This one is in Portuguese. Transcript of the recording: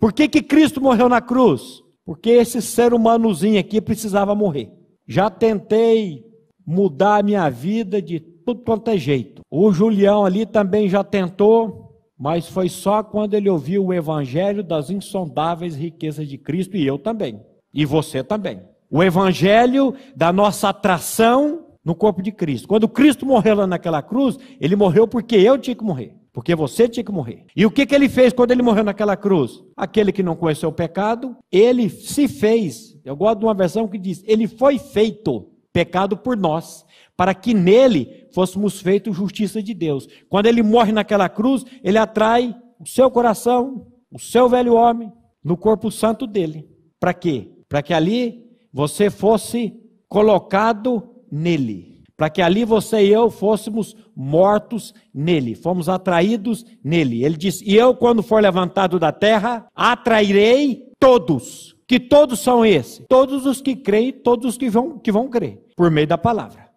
Por que, que Cristo morreu na cruz? Porque esse ser humanozinho aqui precisava morrer. Já tentei mudar a minha vida de tudo quanto é jeito. O Julião ali também já tentou, mas foi só quando ele ouviu o evangelho das insondáveis riquezas de Cristo e eu também. E você também. O evangelho da nossa atração no corpo de Cristo. Quando Cristo morreu lá naquela cruz, ele morreu porque eu tinha que morrer porque você tinha que morrer. E o que, que ele fez quando ele morreu naquela cruz? Aquele que não conheceu o pecado, ele se fez. Eu gosto de uma versão que diz: ele foi feito pecado por nós, para que nele fôssemos feitos justiça de Deus. Quando ele morre naquela cruz, ele atrai o seu coração, o seu velho homem, no corpo santo dele. Para quê? Para que ali você fosse colocado nele para que ali você e eu fôssemos mortos nele, fomos atraídos nele. Ele diz: E eu, quando for levantado da terra, atrairei todos. Que todos são esses? Todos os que creem, todos os que vão, que vão crer, por meio da palavra.